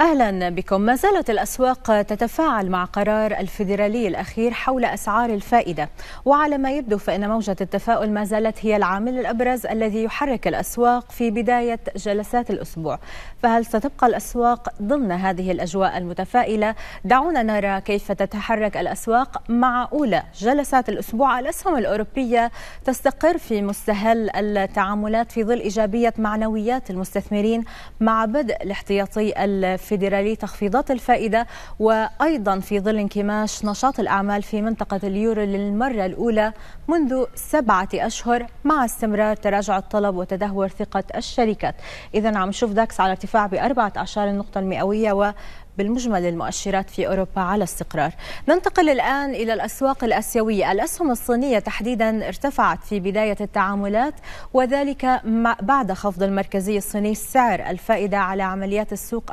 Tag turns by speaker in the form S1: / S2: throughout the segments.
S1: أهلا بكم ما زالت الأسواق تتفاعل مع قرار الفيدرالي الأخير حول أسعار الفائدة وعلى ما يبدو فإن موجة التفاؤل ما زالت هي العامل الأبرز الذي يحرك الأسواق في بداية جلسات الأسبوع فهل ستبقى الأسواق ضمن هذه الأجواء المتفائلة؟ دعونا نرى كيف تتحرك الأسواق مع أولى جلسات الأسبوع الأسهم الأوروبية تستقر في مستهل التعاملات في ظل إيجابية معنويات المستثمرين مع بدء الاحتياطي الفيدرالي الفيدرالي تخفيضات الفائدة وأيضا في ظل انكماش نشاط الأعمال في منطقة اليورو للمرة الأولى منذ سبعة أشهر مع استمرار تراجع الطلب وتدهور ثقة الشركات إذا عم نشوف داكس على ارتفاع بأربعة أعشار النقطة المئوية و بالمجمل المؤشرات في أوروبا على استقرار ننتقل الآن إلى الأسواق الأسيوية الأسهم الصينية تحديدا ارتفعت في بداية التعاملات وذلك بعد خفض المركزي الصيني سعر الفائدة على عمليات السوق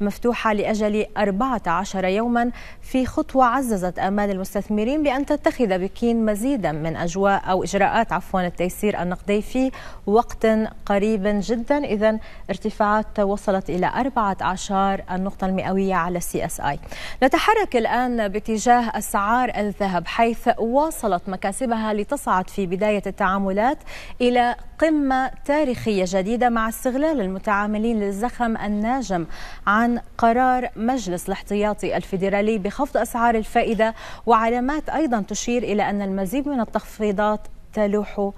S1: المفتوحة لأجل 14 يوما في خطوة عززت آمال المستثمرين بأن تتخذ بكين مزيدا من أجواء أو إجراءات عفوا التيسير النقدي في وقت قريب جدا إذا ارتفاعات وصلت إلى 14 النقطة المئوية على السي اس اي نتحرك الآن باتجاه أسعار الذهب حيث واصلت مكاسبها لتصعد في بداية التعاملات إلى قمة تاريخية جديدة مع استغلال المتعاملين للزخم الناجم عن قرار مجلس الاحتياطي الفيدرالي بخفض أسعار الفائدة وعلامات أيضا تشير إلى أن المزيد من التخفيضات تلوح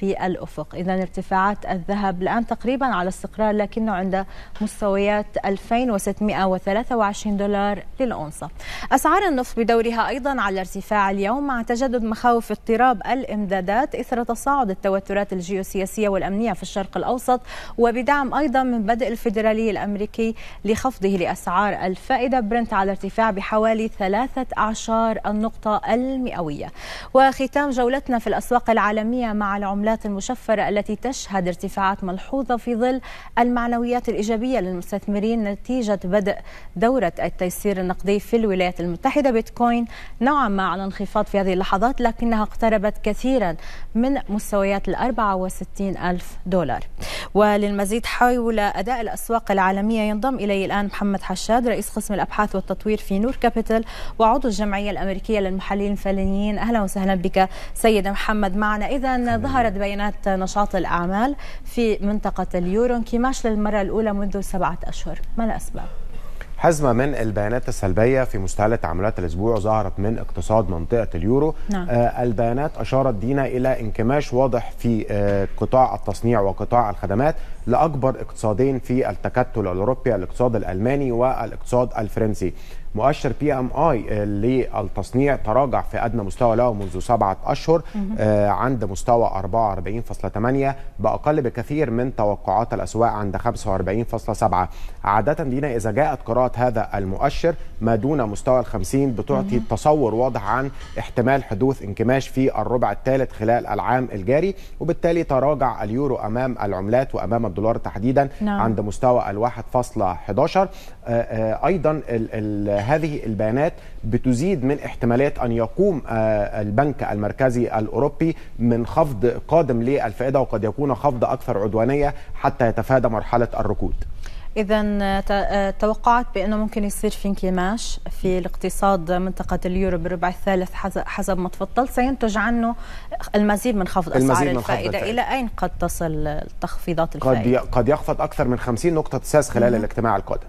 S1: في الأفق إذا ارتفاعات الذهب الآن تقريبا على استقرار لكنه عند مستويات 2623 دولار للأونصة أسعار النفط بدورها أيضا على ارتفاع اليوم مع تجدد مخاوف اضطراب الإمدادات إثر تصاعد التوترات الجيوسياسية والأمنية في الشرق الأوسط وبدعم أيضا من بدء الفيدرالي الأمريكي لخفضه لأسعار الفائدة برنت على ارتفاع بحوالي ثلاثة أعشار النقطة المئوية وختام جولتنا في الأسواق العالمية مع العملات العملات المشفرة التي تشهد ارتفاعات ملحوظة في ظل المعنويات الإيجابية للمستثمرين نتيجة بدء دورة التيسير النقدي في الولايات المتحدة بيتكوين نوعا ما على انخفاض في هذه اللحظات لكنها اقتربت كثيرا من مستويات ال 64 ألف دولار وللمزيد حول أداء الأسواق العالمية ينضم إلي الآن محمد حشاد رئيس قسم الأبحاث والتطوير في نور كابيتال وعضو الجمعية الأمريكية للمحللين الفلانيين أهلا وسهلا بك سيد محمد معنا إذا ظهرت ظهرت بيانات نشاط الأعمال في منطقة اليورو انكماش للمرة الأولى منذ سبعة أشهر ما الأسباب؟
S2: حزمة من البيانات السلبية في مستهلة تعاملات الأسبوع ظهرت من اقتصاد منطقة اليورو نعم. آه البيانات أشارت دينا إلى انكماش واضح في آه قطاع التصنيع وقطاع الخدمات لأكبر اقتصادين في التكتل الأوروبي الاقتصاد الألماني والاقتصاد الفرنسي مؤشر بي ام اي آه، للتصنيع تراجع في ادنى مستوى له منذ سبعه اشهر آه عند مستوى 44.8 باقل بكثير من توقعات الاسواق عند 45.7 عاده دينا اذا جاءت قراءه توقعات هذا المؤشر ما دون مستوى الخمسين بتعطي تصور واضح عن احتمال حدوث انكماش في الربع الثالث خلال العام الجاري وبالتالي تراجع اليورو أمام العملات وأمام الدولار تحديدا نعم. عند مستوى الواحد فاصلة آه، آه، أيضا الـ الـ هذه البيانات بتزيد من احتمالات أن يقوم آه، البنك المركزي الأوروبي من خفض قادم للفائدة وقد يكون خفض أكثر عدوانية حتى يتفادى مرحلة الركود
S1: إذا آه، آه، توقعت بأنه ممكن يصير في انكماش في الاقتصاد منطقة اليورو بالربع الثالث حسب ما تفضلت سينتج عنه المزيد من خفض أسعار الفائدة إلى أين قد تصل تخفيضات الفائدة؟
S2: قد يخفض أكثر من 50 نقطة أساس خلال الاجتماع القادم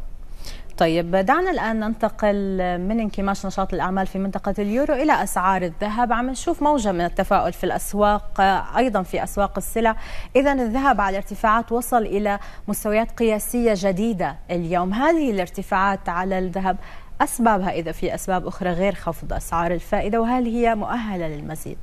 S1: طيب دعنا الآن ننتقل من انكماش نشاط الأعمال في منطقة اليورو إلى أسعار الذهب عم نشوف موجة من التفاؤل في الأسواق أيضا في أسواق السلع إذا الذهب على ارتفاعات وصل إلى مستويات قياسية جديدة اليوم هذه الارتفاعات على الذهب أسبابها إذا في أسباب أخرى غير خفض أسعار الفائدة وهل هي مؤهلة للمزيد؟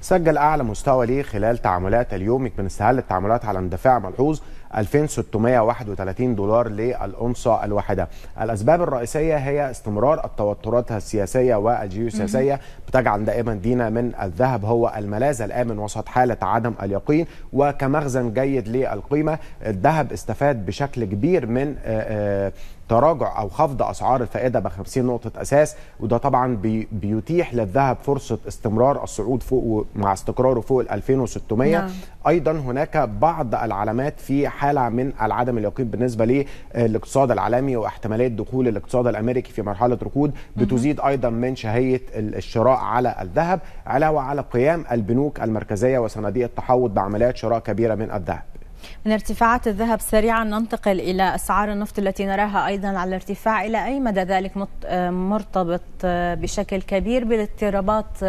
S2: سجل أعلى مستوى ليه خلال تعاملات اليوم من استهل التعاملات على اندفاع ملحوظ 2631 دولار للأنصة الواحدة الأسباب الرئيسية هي استمرار التوترات السياسية والجيوسياسية بتجعل دائما دينا من الذهب هو الملاذ الآمن وسط حالة عدم اليقين وكمخزن جيد للقيمة الذهب استفاد بشكل كبير من آه، آه، تراجع او خفض اسعار الفائده ب 50 نقطه اساس وده طبعا بي بيتيح للذهب فرصه استمرار الصعود فوق مع استقراره فوق ال 2600 نعم. ايضا هناك بعض العلامات في حاله من العدم اليقين بالنسبه للاقتصاد العالمي واحتماليه دخول الاقتصاد الامريكي في مرحله ركود بتزيد ايضا من شهيه الشراء على الذهب علاوه على قيام البنوك المركزيه وصناديق التحوط بعمليات شراء كبيره من الذهب
S1: من ارتفاعات الذهب سريعا ننتقل إلى أسعار النفط التي نراها أيضا على الارتفاع إلى أي مدى ذلك مرتبط بشكل كبير بالاضطرابات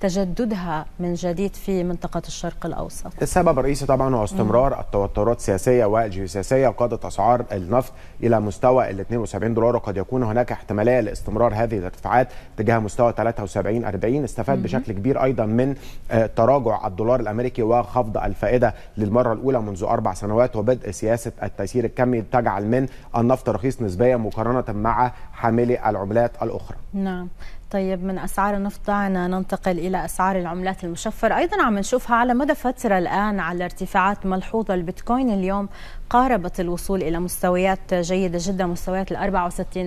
S1: تجددها من جديد في منطقة الشرق الأوسط
S2: السبب الرئيسي طبعا هو استمرار التوترات السياسية والجيوسياسية قادت أسعار النفط إلى مستوى ال 72 دولار وقد يكون هناك احتمالية لاستمرار هذه الارتفاعات تجاه مستوى 73 40 استفاد بشكل كبير أيضا من آه، تراجع الدولار الأمريكي وخفض الفائدة للمرة الأولى منذ أربع سنوات وبدء سياسة التيسير الكمي تجعل من النفط رخيص نسبيا مقارنة مع حاملي العملات الأخرى
S1: نعم طيب من اسعار النفط دعنا ننتقل الى اسعار العملات المشفر ايضا عم نشوفها على مدى فتره الان على ارتفاعات ملحوظه البيتكوين اليوم قاربت الوصول الى مستويات جيده جدا مستويات ال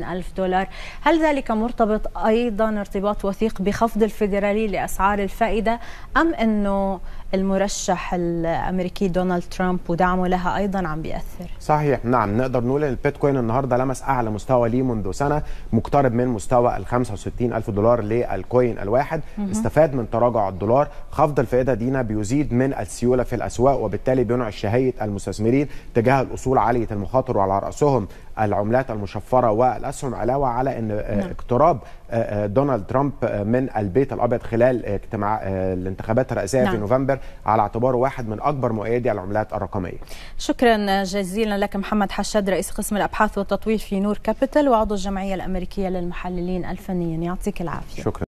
S1: الف دولار هل ذلك مرتبط ايضا ارتباط وثيق بخفض الفيدرالي لاسعار الفائده ام انه المرشح الامريكي دونالد ترامب ودعمه لها ايضا عم بياثر
S2: صحيح نعم نقدر نقول ان البيتكوين النهارده لمس اعلى مستوى ليه منذ سنه مقترب من مستوى ال 65 الف دولار للكوين الواحد مه. استفاد من تراجع الدولار خفض الفائده دينا بيزيد من السيوله في الاسواق وبالتالي بينعش شهيه المستثمرين تجاه الاصول عاليه المخاطر وعلى راسهم العملات المشفره والاسهم علاوه على ان آه، نعم. اقتراب آه، آه، دونالد ترامب من البيت الابيض خلال اجتماع الانتخابات الرئاسيه نعم. في نوفمبر على اعتباره واحد من اكبر مؤيدي العملات الرقميه.
S1: شكرا جزيلا لك محمد حشاد رئيس قسم الابحاث والتطوير في نور كابيتال وعضو الجمعيه الامريكيه للمحللين الفنيين يعطيك العافيه.
S2: شكرا.